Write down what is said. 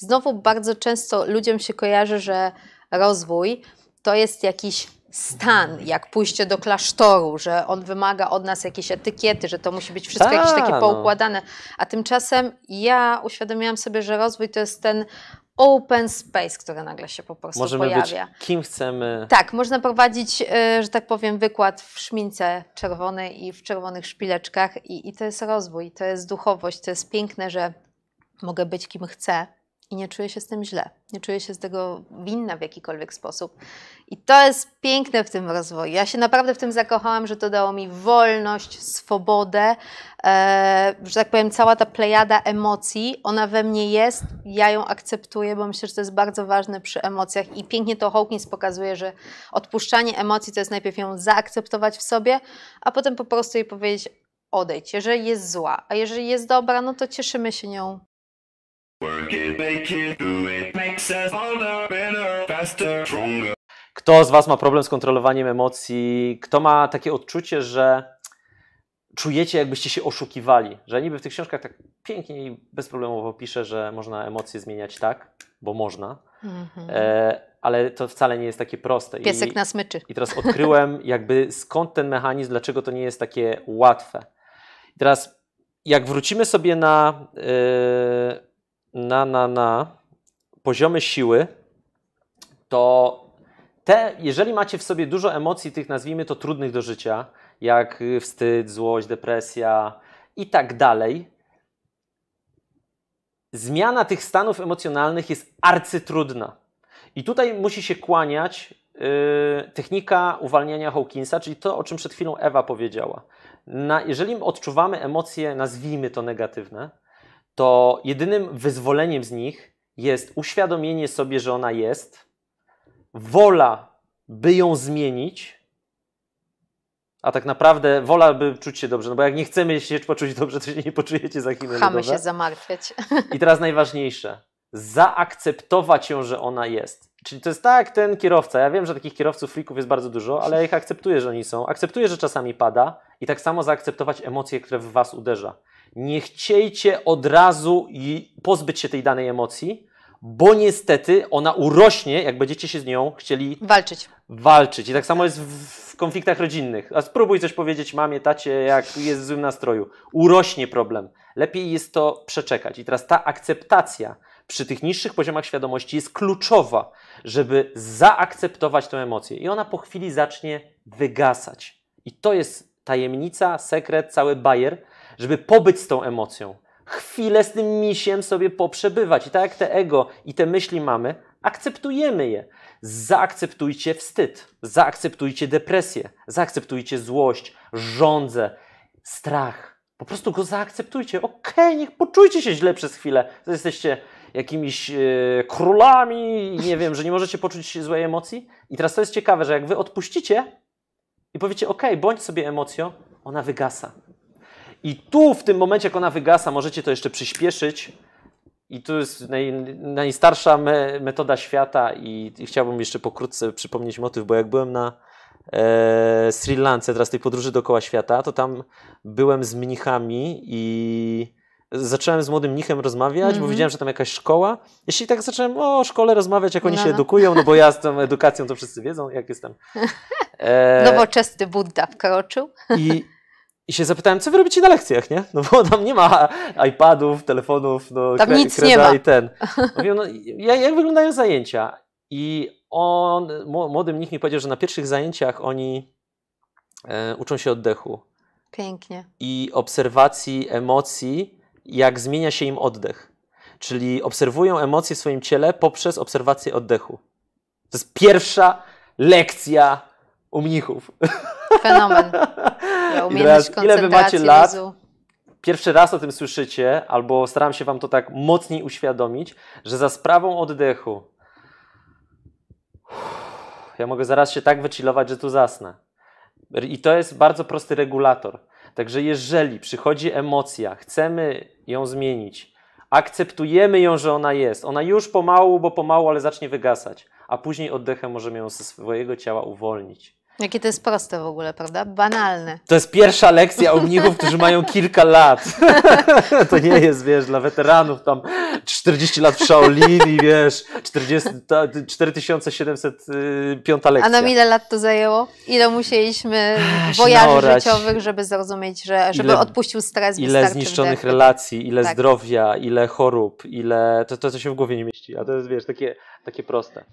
Znowu bardzo często ludziom się kojarzy, że rozwój to jest jakiś stan, mhm. jak pójście do klasztoru, że on wymaga od nas jakiejś etykiety, że to musi być wszystko Ta, jakieś takie tak, no. poukładane. A tymczasem ja uświadomiłam sobie, że rozwój to jest ten open space, który nagle się po prostu Możemy pojawia. Być kim chcemy. Tak, można prowadzić, e, że tak powiem, wykład w szmince czerwonej i w czerwonych szpileczkach i, i to jest rozwój, to jest duchowość, to jest piękne, że mogę być kim chcę i nie czuję się z tym źle, nie czuję się z tego winna w jakikolwiek sposób. I to jest piękne w tym rozwoju. Ja się naprawdę w tym zakochałam, że to dało mi wolność, swobodę, e, że tak powiem, cała ta plejada emocji, ona we mnie jest, ja ją akceptuję, bo myślę, że to jest bardzo ważne przy emocjach i pięknie to Hawkins pokazuje, że odpuszczanie emocji to jest najpierw ją zaakceptować w sobie, a potem po prostu jej powiedzieć, odejdź, jeżeli jest zła, a jeżeli jest dobra, no to cieszymy się nią kto z Was ma problem z kontrolowaniem emocji? Kto ma takie odczucie, że czujecie, jakbyście się oszukiwali? Że niby w tych książkach tak pięknie i bezproblemowo pisze, że można emocje zmieniać tak, bo można, mhm. e, ale to wcale nie jest takie proste. Piesek I, na smyczy. I teraz odkryłem, jakby skąd ten mechanizm, dlaczego to nie jest takie łatwe. I teraz, jak wrócimy sobie na. E, na, na, na poziomy siły, to te, jeżeli macie w sobie dużo emocji, tych nazwijmy to trudnych do życia, jak y, wstyd, złość, depresja i tak dalej, zmiana tych stanów emocjonalnych jest arcytrudna. I tutaj musi się kłaniać yy, technika uwalniania Hawkinsa, czyli to, o czym przed chwilą Ewa powiedziała. Na, jeżeli odczuwamy emocje, nazwijmy to negatywne, to jedynym wyzwoleniem z nich jest uświadomienie sobie, że ona jest, wola, by ją zmienić, a tak naprawdę wola, by czuć się dobrze, no bo jak nie chcemy się poczuć dobrze, to się nie poczujecie za chwilę Chamy się zamartwiać. I teraz najważniejsze, zaakceptować ją, że ona jest. Czyli to jest tak, ten kierowca. Ja wiem, że takich kierowców flików jest bardzo dużo, ale ja ich akceptuję, że oni są. Akceptuję, że czasami pada i tak samo zaakceptować emocje, które w was uderza. Nie chciejcie od razu i pozbyć się tej danej emocji, bo niestety ona urośnie, jak będziecie się z nią chcieli walczyć. Walczyć. I tak samo jest w konfliktach rodzinnych. A spróbuj coś powiedzieć mamie, tacie, jak jest w złym nastroju. Urośnie problem. Lepiej jest to przeczekać. I teraz ta akceptacja przy tych niższych poziomach świadomości jest kluczowa, żeby zaakceptować tę emocję i ona po chwili zacznie wygasać. I to jest tajemnica, sekret, cały bajer, żeby pobyć z tą emocją. Chwilę z tym misiem sobie poprzebywać. I tak jak te ego i te myśli mamy, akceptujemy je. Zaakceptujcie wstyd, zaakceptujcie depresję, zaakceptujcie złość, żądzę, strach. Po prostu go zaakceptujcie. Okej, okay, niech poczujcie się źle przez chwilę. Jesteście jakimiś yy, królami i nie wiem, że nie możecie poczuć złej emocji. I teraz to jest ciekawe, że jak wy odpuścicie i powiecie, ok, bądź sobie emocją, ona wygasa. I tu, w tym momencie, jak ona wygasa, możecie to jeszcze przyspieszyć. I tu jest naj, najstarsza me, metoda świata, i, i, chciałbym jeszcze pokrótce przypomnieć motyw, bo jak byłem na e, Sri Lance, teraz tej podróży dookoła świata, to tam byłem z mnichami i zacząłem z młodym Nichem rozmawiać, mm -hmm. bo mhm. widziałem, że tam jakaś szkoła. Jeśli tak zacząłem o szkole rozmawiać, jak oni no, się no. edukują, no bo ja z tą edukacją to wszyscy wiedzą, jak jestem. E... Nowoczesny Budda wkroczył. I, I się zapytałem, co wy robicie na lekcjach, nie? No bo tam nie ma iPadów, telefonów, no, tam kre, nic nie ma. i ten. Mówię, no, jak, jak wyglądają zajęcia? I on, młody mnich mi powiedział, że na pierwszych zajęciach oni e, uczą się oddechu. Pięknie. I obserwacji emocji, jak zmienia się im oddech. Czyli obserwują emocje w swoim ciele poprzez obserwację oddechu. To jest pierwsza lekcja u mnichów. Fenomen. Ja ile wy macie lat? Pierwszy raz o tym słyszycie, albo staram się wam to tak mocniej uświadomić, że za sprawą oddechu ja mogę zaraz się tak wychillować, że tu zasnę. I to jest bardzo prosty regulator. Także jeżeli przychodzi emocja, chcemy ją zmienić, akceptujemy ją, że ona jest, ona już pomału, bo pomału, ale zacznie wygasać, a później oddechem możemy ją ze swojego ciała uwolnić. Jakie to jest proste w ogóle, prawda? Banalne. To jest pierwsza lekcja omników, którzy mają kilka lat. to nie jest, wiesz, dla weteranów tam 40 lat w Shaolin i wiesz, 40, 4705 y, lekcja. A nam ile lat to zajęło? Ile musieliśmy wojarzy życiowych, żeby zrozumieć, że żeby ile, odpuścił stres? Ile zniszczonych relacji, ile tak. zdrowia, ile chorób, ile... To, to, to się w głowie nie mieści, a to jest, wiesz, takie, takie proste.